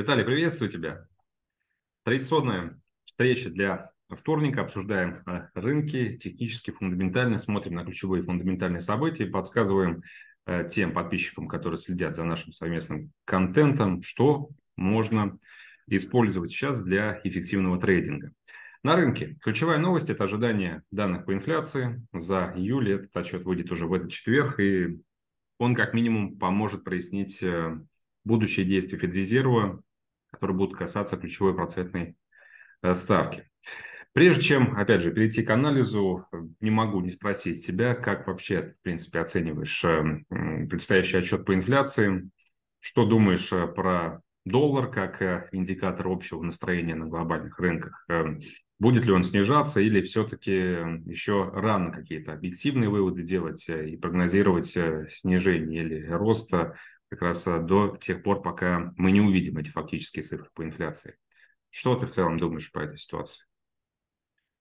Виталий, приветствую тебя. Традиционная встреча для вторника. Обсуждаем э, рынки технически, фундаментально, смотрим на ключевые фундаментальные события и подсказываем э, тем подписчикам, которые следят за нашим совместным контентом, что можно использовать сейчас для эффективного трейдинга. На рынке ключевая новость – это ожидание данных по инфляции. За июль этот отчет выйдет уже в этот четверг, и он как минимум поможет прояснить э, будущее действие Федрезерва которые будут касаться ключевой процентной э, ставки. Прежде чем, опять же, перейти к анализу, не могу не спросить себя, как вообще, в принципе, оцениваешь эм, предстоящий отчет по инфляции, что думаешь э, про доллар как э, индикатор общего настроения на глобальных рынках, эм, будет ли он снижаться или все-таки еще рано какие-то объективные выводы делать и прогнозировать снижение или роста как раз э, до тех пор, пока мы не увидим эти фактические цифры по инфляции. Что ты в целом думаешь по этой ситуации?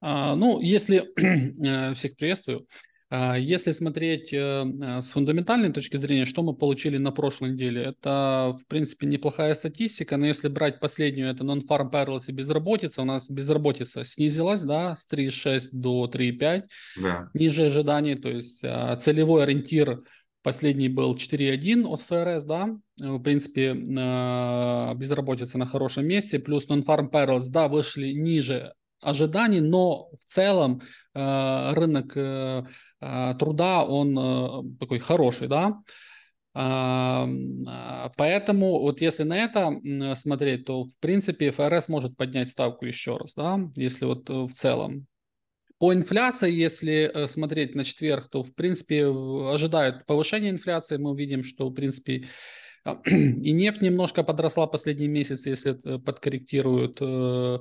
А, ну, если э, всех приветствую. А, если смотреть э, с фундаментальной точки зрения, что мы получили на прошлой неделе, это, в принципе, неплохая статистика, но если брать последнюю, это non-farm payrolls и безработица, у нас безработица снизилась, да, с 3,6 до 3,5, да. ниже ожиданий, то есть а, целевой ориентир Последний был 4.1 от ФРС, да. Э, в принципе, безработица на хорошем месте. Плюс Non-Farm Payrolls, да, вышли ниже ожиданий, но в целом э, рынок э, труда, он такой хороший, да. А, поэтому вот если на это смотреть, то в принципе ФРС может поднять ставку еще раз, да, если вот в целом. По инфляции, если э, смотреть на четверг, то, в принципе, ожидают повышения инфляции. Мы увидим, что, в принципе, и нефть немножко подросла последний месяц, если подкорректируют. Э,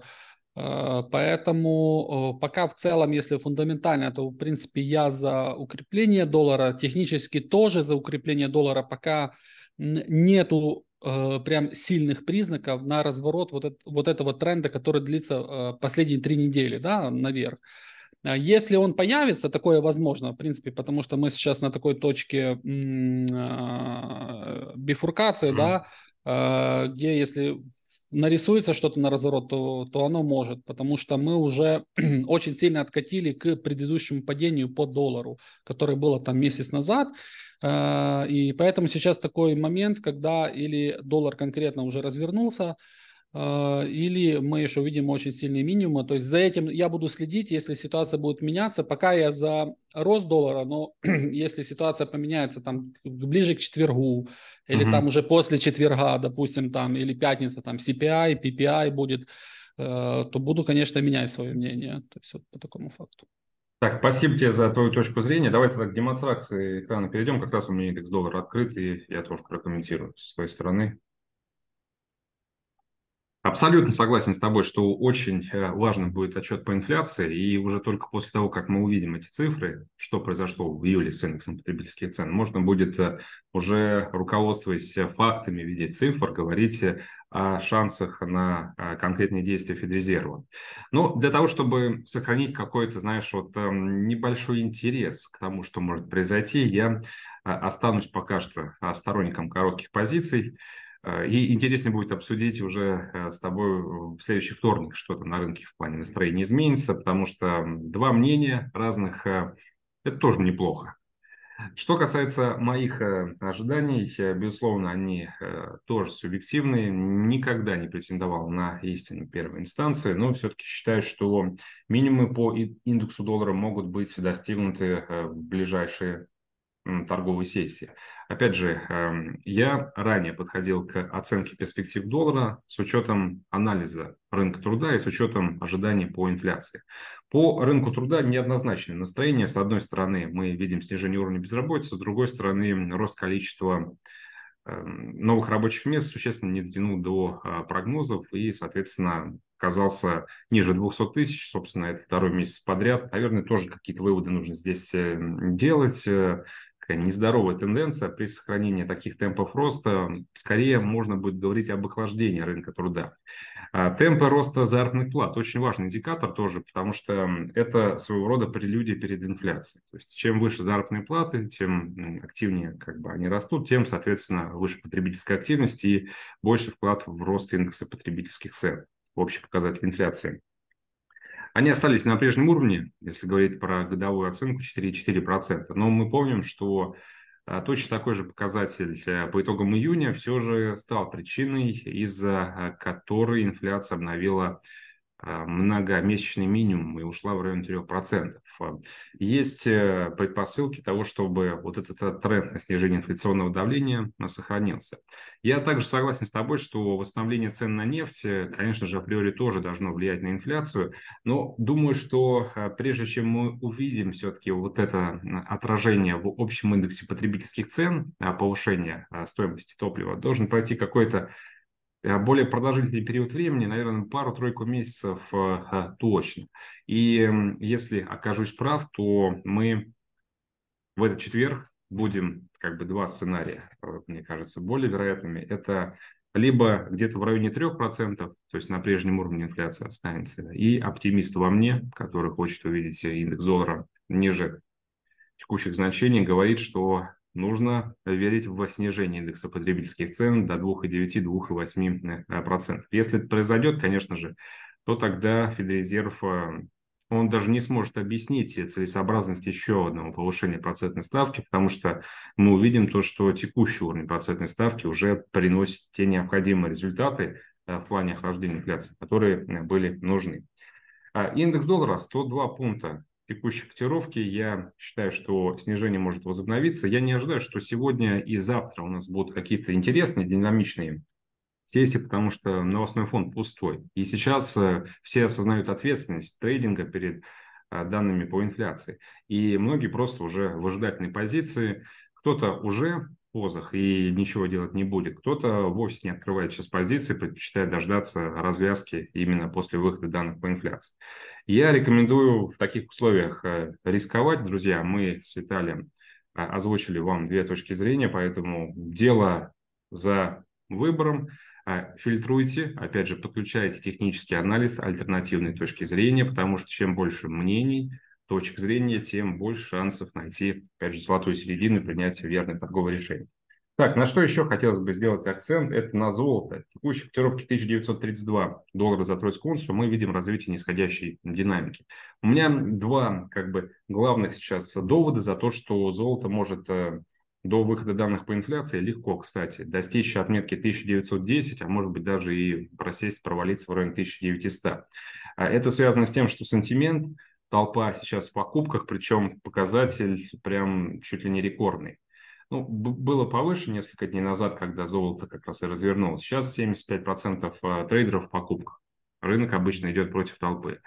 а, поэтому э, пока в целом, если фундаментально, то, в принципе, я за укрепление доллара, технически тоже за укрепление доллара, пока нету прям сильных признаков на разворот вот, это, вот этого тренда, который длится последние три недели, да, наверх. А, если он появится, такое возможно, в принципе, потому что мы сейчас на такой точке а, бифуркации, да, а, где если нарисуется что-то на разворот, то, то оно может, потому что мы уже очень сильно откатили к предыдущему падению по доллару, которое было там месяц назад. И поэтому сейчас такой момент, когда или доллар конкретно уже развернулся, а, или мы еще увидим очень сильные минимумы. То есть за этим я буду следить, если ситуация будет меняться. Пока я за рост доллара, но если ситуация поменяется там ближе к четвергу или угу. там уже после четверга, допустим, там или пятница, там CPI, PPI будет, э, то буду, конечно, менять свое мнение. То есть вот по такому факту. Так, спасибо тебе за твою точку зрения. Давай тогда к демонстрации экрана перейдем. Как раз у меня индекс доллара открыт, и я тоже прокомментирую с твоей стороны. Абсолютно согласен с тобой, что очень э, важным будет отчет по инфляции, и уже только после того, как мы увидим эти цифры, что произошло в июле с индексом потребительских цен, можно будет э, уже руководствуясь э, фактами в виде цифр, говорить о шансах на конкретные действия Федрезерва. Но для того, чтобы сохранить какой-то, знаешь, вот эм, небольшой интерес к тому, что может произойти, я останусь пока что сторонником коротких позиций. Э, и интереснее будет обсудить уже э, с тобой в следующий вторник, что то на рынке в плане настроения изменится, потому что два мнения разных э, – это тоже неплохо. Что касается моих ожиданий, безусловно, они тоже субъективные. Никогда не претендовал на истину первой инстанции, но все-таки считаю, что минимумы по индексу доллара могут быть достигнуты в ближайшие торговой сессии. Опять же, эм, я ранее подходил к оценке перспектив доллара с учетом анализа рынка труда и с учетом ожиданий по инфляции. По рынку труда неоднозначное настроение. С одной стороны, мы видим снижение уровня безработицы, с другой стороны, рост количества эм, новых рабочих мест существенно не дотянул до а, прогнозов и, соответственно, оказался ниже 200 тысяч, собственно, это второй месяц подряд. Наверное, тоже какие-то выводы нужно здесь э, делать. Э, нездоровая тенденция при сохранении таких темпов роста. Скорее можно будет говорить об охлаждении рынка труда. А, темпы роста заработных плат – очень важный индикатор тоже, потому что это своего рода прелюдия перед инфляцией. То есть чем выше заработные платы, тем активнее как бы они растут, тем, соответственно, выше потребительская активность и больше вклад в рост индекса потребительских цен, общий показатель инфляции. Они остались на прежнем уровне, если говорить про годовую оценку 4,4%. Но мы помним, что а, Точно такой же показатель по итогам июня все же стал причиной, из-за а, которой инфляция обновила а, многомесячный минимум и ушла в район 3%. Есть э, предпосылки того, чтобы вот этот э, тренд на снижение инфляционного давления э, сохранился. Я также согласен с тобой, что восстановление цен на нефть, конечно же, априори тоже должно влиять на инфляцию, но думаю, что прежде чем мы увидим все-таки вот это отражение в общем индексе потребительских цен, повышение стоимости топлива, должен пройти какой-то Э, более продолжительный период времени, наверное, пару-тройку месяцев э, э, точно. И если окажусь прав, то мы в этот четверг будем как бы два сценария, мне кажется, более вероятными. Это либо где-то в районе 3%, то есть на прежнем уровне инфляция останется, и оптимист во мне, который хочет увидеть индекс доллара ниже текущих значений, говорит, что нужно верить в снижение индекса потребительских цен до 2,9-2,8%. Э, э, Если это произойдет, конечно же, то тогда Федрезерв э, он даже не сможет объяснить целесообразность еще одного повышения процентной ставки, потому что мы увидим то, что текущий уровень процентной ставки уже приносит те необходимые результаты в плане охлаждения инфляции, которые были нужны. А индекс доллара 102 пункта текущей котировки. Я считаю, что снижение может возобновиться. Я не ожидаю, что сегодня и завтра у нас будут какие-то интересные, динамичные сессии, потому что новостной фонд пустой. И сейчас э, все осознают ответственность трейдинга перед э, данными по инфляции. И многие просто уже в ожидательной позиции. Кто-то уже позах и ничего делать не будет. Кто-то вовсе не открывает сейчас позиции, предпочитает дождаться развязки именно после выхода данных по инфляции. Я рекомендую в таких условиях э, рисковать, друзья. Мы с Виталием э, озвучили вам две точки зрения, поэтому дело за выбором. Э, фильтруйте, опять же, подключайте технический анализ альтернативной точки зрения, потому что чем больше мнений – точек зрения, тем больше шансов найти, опять же, золотую середину и принять верное торговое решение. Так, на что еще хотелось бы сделать акцент, это на золото. В текущей котировке 1932 доллара за тройскую унцию мы видим развитие нисходящей динамики. У меня два как бы главных сейчас довода за то, что золото может э, до выхода данных по инфляции легко, кстати, достичь отметки 1910, а может быть даже и просесть, провалиться в районе 1900. А это связано с тем, что сантимент толпа сейчас в покупках, причем показатель прям чуть ли не рекордный. Ну, было повыше несколько дней назад, когда золото как раз и развернулось. Сейчас 75% а, трейдеров в покупках. Рынок обычно идет против толпы.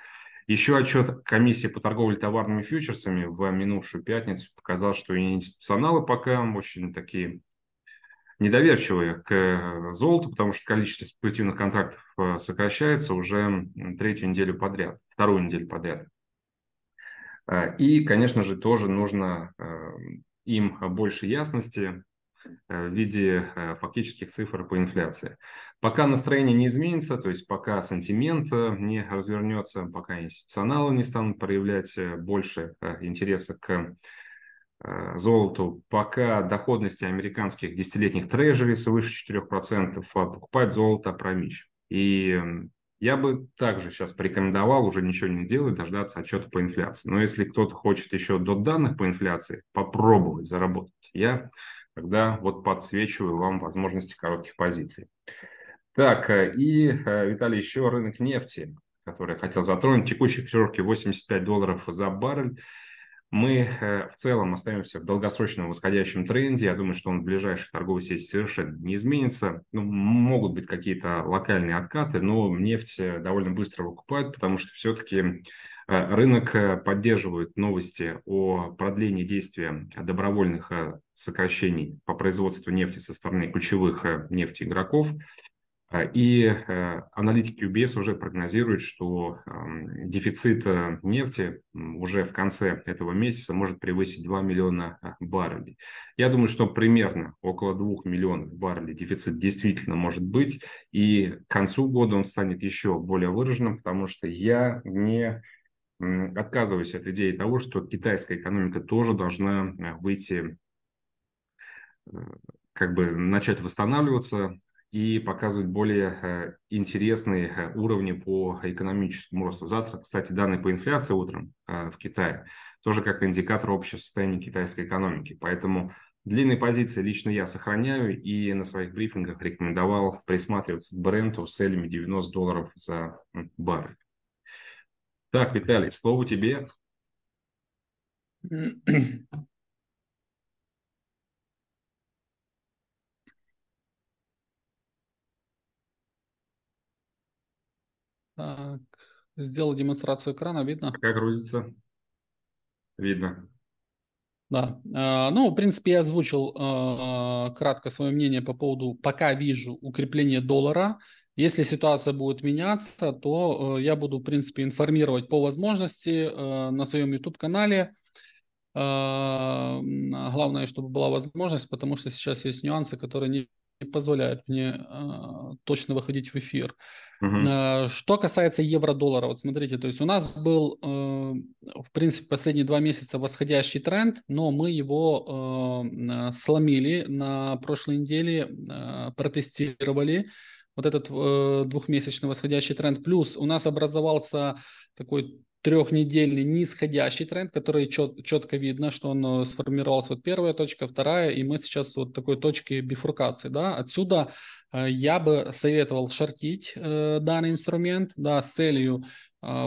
Еще отчет комиссии по торговле товарными фьючерсами в минувшую пятницу показал, что институционалы пока очень такие недоверчивые к э, золоту, потому что количество спекулятивных контрактов э, сокращается уже третью неделю подряд, вторую неделю подряд. А, и, конечно же, тоже нужно а, им больше ясности э, в виде э, фактических цифр по инфляции. Пока настроение не изменится, то есть пока сантимент э, не развернется, пока институционалы не станут проявлять больше интереса к золоту, пока доходности американских десятилетних трежерей свыше 4%, покупать золото промич. И я бы также сейчас порекомендовал уже ничего не делать, дождаться отчета по инфляции. Но если кто-то хочет еще до данных по инфляции попробовать заработать, я тогда вот подсвечиваю вам возможности коротких позиций. Так, э, и, э, Виталий, еще рынок нефти, который я хотел затронуть. Текущие котировки 85 долларов за баррель. Мы э, в целом остаемся в долгосрочном восходящем тренде. Я думаю, что он в ближайшей торговой сети совершенно не изменится. Ну, могут быть какие-то локальные откаты, но нефть э, довольно быстро выкупают, потому что все-таки э, рынок поддерживает новости о продлении действия добровольных сокращений по производству нефти со стороны ключевых нефтеигроков. игроков а, и э, аналитики UBS уже прогнозируют, что эм, дефицит э, нефти уже в конце этого месяца может превысить 2 миллиона э, баррелей. Я думаю, что примерно около 2 миллионов баррелей дефицит действительно может быть. И к концу года он станет еще более выраженным, потому что я не отказываюсь от идеи того, что китайская экономика тоже должна выйти как бы начать восстанавливаться, и показывать более э, интересные э, уровни по экономическому росту. Завтра, кстати, данные по инфляции утром э, в Китае, тоже как индикатор общего состояния китайской экономики. Поэтому длинные позиции лично я сохраняю и на своих брифингах рекомендовал присматриваться к бренду с целями 90 долларов за баррель. Так, Виталий, слово тебе. Так, сделал демонстрацию экрана, видно? Как грузится. Видно. Да. А, ну, в принципе, я озвучил а, кратко свое мнение по поводу, пока вижу укрепление доллара. Если ситуация будет меняться, то э, я буду, в принципе, информировать по возможности э, на своем YouTube-канале. А, главное, чтобы была возможность, потому что сейчас есть нюансы, которые не позволяют мне Э, точно выходить в эфир. Угу. Что касается евро-доллара, вот смотрите, то есть у нас был, э, в принципе, последние два месяца восходящий тренд, но мы его сломили на прошлой неделе, протестировали вот этот двухмесячный восходящий тренд. Плюс у нас образовался такой трехнедельный нисходящий тренд, который чет, четко видно, что он э, сформировался. Вот первая точка, вторая, и мы сейчас вот такой точке бифуркации. Да? Отсюда э, я бы советовал шортить э, данный инструмент да, с целью, э,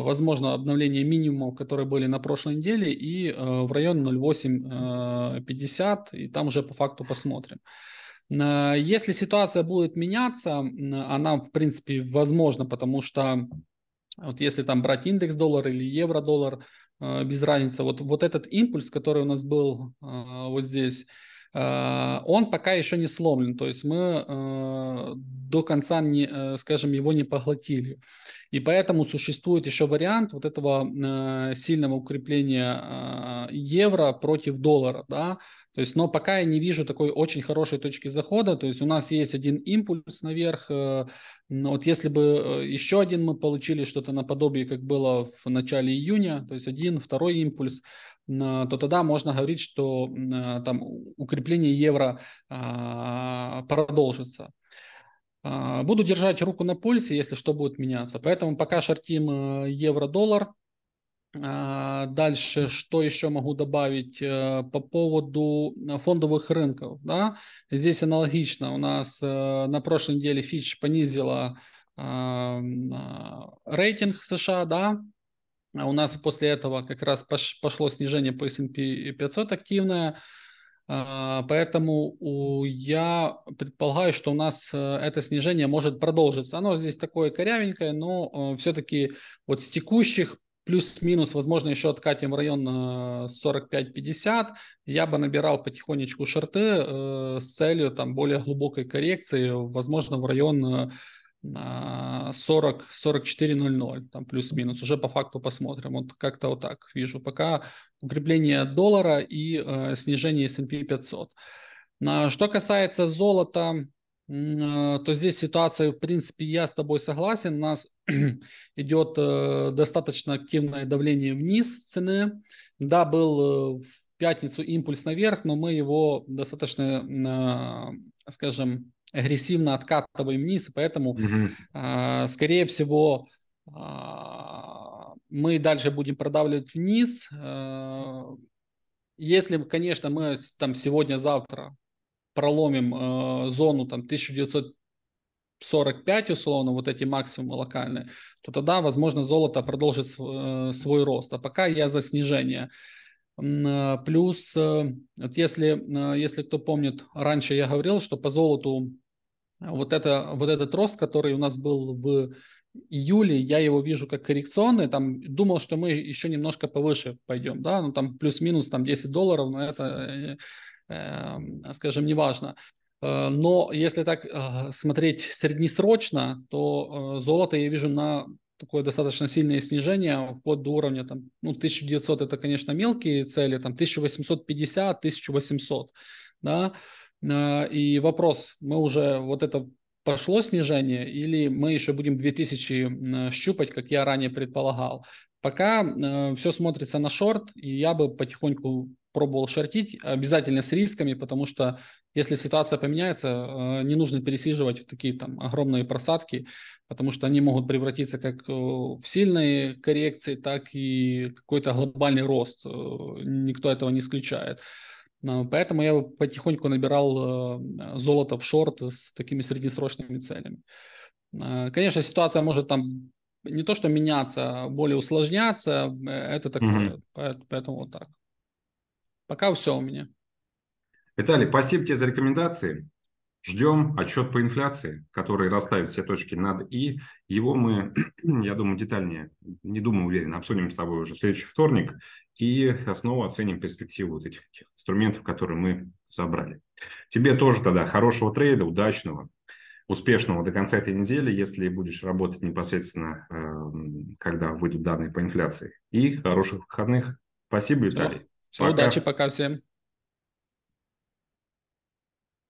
возможно, обновления минимумов, которые были на прошлой неделе, и э, в район 0,850, э, и там уже по факту посмотрим. Э, если ситуация будет меняться, она, в принципе, возможна, потому что вот если там брать индекс доллар или евро-доллар, э, без разницы, вот, вот этот импульс, который у нас был э, вот здесь, э, он пока еще не сломлен. То есть мы до конца, не, э, скажем, его не поглотили. И поэтому существует еще вариант вот этого э, сильного укрепления э, евро против доллара, да, то есть, но пока я не вижу такой очень хорошей точки захода, то есть у нас есть один импульс наверх, но вот если бы еще один мы получили что-то наподобие, как было в начале июня, то есть один, второй импульс, то тогда можно говорить, что там укрепление евро продолжится. А, буду держать руку на пульсе, если что будет меняться. Поэтому пока шортим э, евро-доллар. А, дальше, что еще могу добавить э, по поводу э, фондовых рынков. Да? Здесь аналогично. У нас на прошлой неделе Fitch понизила рейтинг США, да, а у нас после этого как раз пошло снижение по S&P 500 активное, а, поэтому я предполагаю, что у нас э, это снижение может продолжиться. Оно здесь такое корявенькое, но э, все-таки вот с текущих плюс-минус, возможно, еще откатим в район 45-50, э, я бы набирал потихонечку шарты с целью там более глубокой коррекции, возможно, в район 40, 44.00, там плюс-минус, уже по факту посмотрим, вот как-то вот так вижу, пока укрепление доллара и э, снижение S&P 500. А, что касается золота, э, то здесь ситуация, в принципе, я с тобой согласен, у нас идет э, достаточно активное давление вниз цены, да, был э, в пятницу импульс наверх, но мы его достаточно, э, скажем, агрессивно откатываем вниз, и поэтому, угу. mm скорее всего, а, мы дальше будем продавливать вниз. А, если, конечно, мы там сегодня-завтра проломим зону там 1900 45 условно, вот эти максимумы локальные, то тогда, возможно, золото продолжит э, свой рост. А пока я за снижение. Плюс, э, вот если, э, если кто помнит, раньше я говорил, что по золоту вот, это, вот этот рост, который у нас был в июле, я его вижу как коррекционный, там думал, что мы еще немножко повыше пойдем, да, ну там плюс-минус там 10 долларов, но это, эм, э, скажем, не важно. Но если так э, смотреть среднесрочно, то э, золото я вижу на такое достаточно сильное снижение вплоть до уровня там, ну, 1900 это, конечно, мелкие цели, там 1850-1800, да, а, и вопрос, мы уже вот это пошло снижение или мы еще будем 2000 а, щупать, как я ранее предполагал. Пока а, все смотрится на шорт, и я бы потихоньку пробовал шортить, обязательно с рисками, потому что если ситуация поменяется, не нужно пересиживать такие там огромные просадки, потому что они могут превратиться как э, в сильные коррекции, так и какой-то глобальный рост. Э, никто этого не исключает. А, поэтому я потихоньку набирал э, золото в шорт с такими среднесрочными целями. А, конечно, ситуация может там не то что меняться, а более усложняться. Э, это такое. mm Поэтому вот так. Пока все у меня. Виталий, спасибо тебе за рекомендации. Ждем отчет по инфляции, который расставит все точки над «и». Его мы, я думаю, детальнее, не думаю, уверен, обсудим с тобой уже в следующий вторник и снова оценим перспективу вот этих инструментов, которые мы собрали. Тебе тоже тогда хорошего трейда, удачного, успешного до конца этой недели, если будешь работать непосредственно, эм, когда выйдут данные по инфляции. И хороших выходных. Спасибо, Виталий. Все, Удачи, пока всем.